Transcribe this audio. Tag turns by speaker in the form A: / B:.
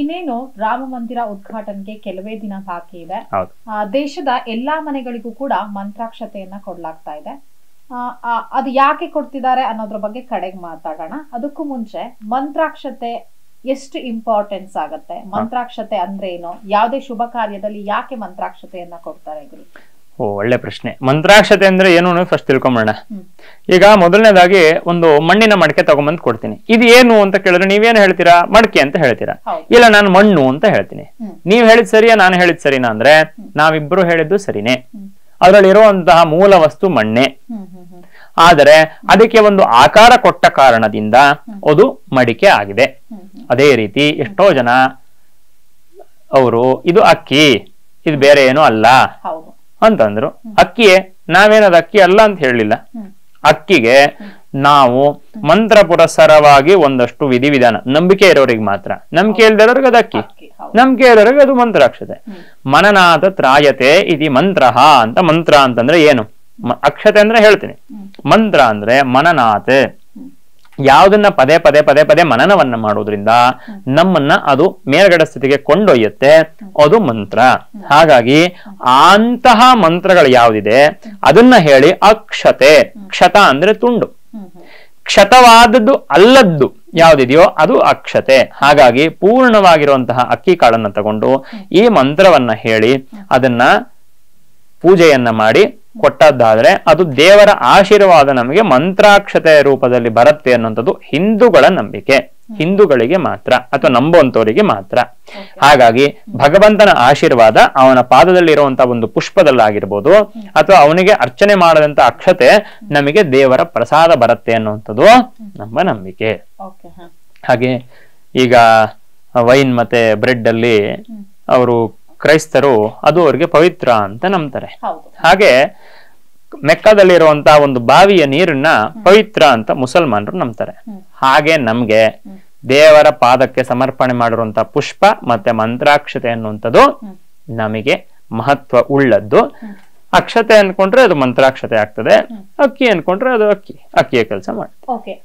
A: ಇನ್ನೇನು ರಾಮ ಮಂದಿರ ಉದ್ಘಾಟನೆಗೆ ಕೆಲವೇ ದಿನ ಬಾಕಿ ಇದೆ ದೇಶದ ಎಲ್ಲಾ ಮನೆಗಳಿಗೂ ಕೂಡ ಮಂತ್ರಾಕ್ಷತೆಯನ್ನ ಕೊಡ್ಲಾಗ್ತಾ ಇದೆ ಅದು ಯಾಕೆ ಕೊಡ್ತಿದ್ದಾರೆ ಅನ್ನೋದ್ರ ಬಗ್ಗೆ ಕಡೆಗೆ ಮಾತಾಡೋಣ ಅದಕ್ಕೂ ಮುಂಚೆ ಮಂತ್ರಾಕ್ಷತೆ ಎಷ್ಟು ಇಂಪಾರ್ಟೆನ್ಸ್ ಆಗತ್ತೆ ಮಂತ್ರಾಕ್ಷತೆ ಅಂದ್ರೆ ಏನು ಯಾವುದೇ ಶುಭ ಕಾರ್ಯದಲ್ಲಿ ಯಾಕೆ ಮಂತ್ರಾಕ್ಷತೆಯನ್ನ ಕೊಡ್ತಾರೆ ಗುರು ಓ ಒಳ್ಳೆ ಪ್ರಶ್ನೆ ಮಂತ್ರಾಕ್ಷತೆ ಅಂದ್ರೆ ಏನು ಫಸ್ಟ್ ತಿಳ್ಕೊಂಬೋಣ ಈಗ ಮೊದಲನೇದಾಗಿ ಒಂದು ಮಣ್ಣಿನ ಮಡಕೆ ತಗೊಂಬಂದು ಕೊಡ್ತೀನಿ ಇದು ಏನು ಅಂತ ಕೇಳಿದ್ರೆ ನೀವೇನು ಹೇಳ್ತೀರಾ ಮಡಕೆ ಅಂತ ಹೇಳ್ತೀರಾ ಇಲ್ಲ ನಾನು ಮಣ್ಣು ಅಂತ ಹೇಳ್ತೀನಿ ನೀವ್ ಹೇಳಿದ್ ಸರಿಯಾ ನಾನು ಹೇಳಿದ್ ಸರಿನಾ ಅಂದ್ರೆ ನಾವಿಬ್ರು ಹೇಳಿದ್ದು ಸರಿನೇ ಅದರಲ್ಲಿರುವಂತಹ ಮೂಲ ವಸ್ತು ಮಣ್ಣೆ ಆದರೆ ಅದಕ್ಕೆ ಒಂದು ಆಕಾರ ಕೊಟ್ಟ ಕಾರಣದಿಂದ ಅದು ಮಡಿಕೆ ಆಗಿದೆ ಅದೇ ರೀತಿ ಎಷ್ಟೋ ಜನ ಅವರು ಇದು ಅಕ್ಕಿ ಇದು ಬೇರೆ ಏನು ಅಲ್ಲ ಅಂತಂದ್ರು ಅಕ್ಕಿಯೇ ನಾವೇನದು ಅಕ್ಕಿ ಅಲ್ಲ ಅಂತ ಹೇಳಲಿಲ್ಲ ಅಕ್ಕಿಗೆ ನಾವು ಮಂತ್ರ ಪುರಸ್ಸರವಾಗಿ ಒಂದಷ್ಟು ವಿಧಿವಿಧಾನ ನಂಬಿಕೆ ಇರೋರಿಗೆ ಮಾತ್ರ ನಂಬಿಕೆ ಇಲ್ದಿರೋರಿಗೆ ಅದು ಅಕ್ಕಿ ನಂಬಿಕೆ ಇಲ್ದಿರೋರಿಗೆ ಅದು ಅಕ್ಷತೆ ಮನನಾಥ ತ್ರಾಯತೆ ಇದು ಮಂತ್ರ ಅಂತ ಮಂತ್ರ ಅಂತಂದ್ರೆ ಏನು ಅಕ್ಷತೆ ಅಂದ್ರೆ ಹೇಳ್ತೀನಿ ಮಂತ್ರ ಅಂದ್ರೆ ಮನನಾಥೆ ಯಾವುದನ್ನ ಪದೇ ಪದೇ ಪದೇ ಪದೇ ಮನನವನ್ನ ಮಾಡೋದ್ರಿಂದ ನಮ್ಮನ್ನ ಅದು ಮೇಲ್ಗಡೆ ಸ್ಥಿತಿಗೆ ಕೊಂಡೊಯ್ಯುತ್ತೆ ಅದು ಮಂತ್ರ ಹಾಗಾಗಿ ಅಂತಹ ಮಂತ್ರಗಳು ಯಾವ್ದಿದೆ ಅದನ್ನ ಹೇಳಿ ಅಕ್ಷತೆ ಕ್ಷತ ಅಂದ್ರೆ ತುಂಡು ಕ್ಷತವಾದದ್ದು ಅಲ್ಲದ್ದು ಯಾವ್ದಿದೆಯೋ ಅದು ಅಕ್ಷತೆ ಹಾಗಾಗಿ ಪೂರ್ಣವಾಗಿರುವಂತಹ ಅಕ್ಕಿ ಕಾಳನ್ನ ತಗೊಂಡು ಈ ಮಂತ್ರವನ್ನ ಹೇಳಿ ಅದನ್ನ ಪೂಜೆಯನ್ನ ಮಾಡಿ ಕೊಟ್ಟದ್ದಾದ್ರೆ ಅದು ದೇವರ ಆಶೀರ್ವಾದ ನಮಗೆ ಮಂತ್ರಾಕ್ಷತೆಯ ರೂಪದಲ್ಲಿ ಬರುತ್ತೆ ಅನ್ನುವಂಥದ್ದು ಹಿಂದೂಗಳ ನಂಬಿಕೆ ಹಿಂದೂಗಳಿಗೆ ಮಾತ್ರ ಅಥವಾ ನಂಬುವಂತವರಿಗೆ ಮಾತ್ರ ಹಾಗಾಗಿ ಭಗವಂತನ ಆಶೀರ್ವಾದ ಅವನ ಪಾದದಲ್ಲಿ ಒಂದು ಪುಷ್ಪದಲ್ಲಾಗಿರ್ಬೋದು ಅಥವಾ ಅವನಿಗೆ ಅರ್ಚನೆ ಮಾಡದಂತ ಅಕ್ಷತೆ ನಮಗೆ ದೇವರ ಪ್ರಸಾದ ಬರುತ್ತೆ ಅನ್ನುವಂಥದ್ದು ನಮ್ಮ ನಂಬಿಕೆ ಹಾಗೆ ಈಗ ವೈನ್ ಮತ್ತೆ ಬ್ರೆಡ್ ಅಲ್ಲಿ ಅವರು ಕ್ರೈಸ್ತರು ಅದು ಅವರಿಗೆ ಪವಿತ್ರ ಅಂತ ನಂಬ್ತಾರೆ ಹಾಗೆ ಮೆಕ್ಕದಲ್ಲಿರುವಂತ ಒಂದು ಬಾವಿಯ ನೀರನ್ನ ಪವಿತ್ರ ಅಂತ ಮುಸಲ್ಮಾನರು ನಂಬ್ತಾರೆ ಹಾಗೆ ನಮ್ಗೆ ದೇವರ ಪಾದಕ್ಕೆ ಸಮರ್ಪಣೆ ಮಾಡಿರುವಂತಹ ಪುಷ್ಪ ಮತ್ತೆ ಮಂತ್ರಾಕ್ಷತೆ ಅನ್ನುವಂಥದ್ದು ನಮಗೆ ಮಹತ್ವ ಉಳ್ಳದ್ದು ಅಕ್ಷತೆ ಅನ್ಕೊಂಡ್ರೆ ಅದು ಮಂತ್ರಾಕ್ಷತೆ ಆಗ್ತದೆ ಅಕ್ಕಿ ಅನ್ಕೊಂಡ್ರೆ ಅದು ಅಕ್ಕಿ ಅಕ್ಕಿಯ ಕೆಲಸ ಮಾಡ್ತದೆ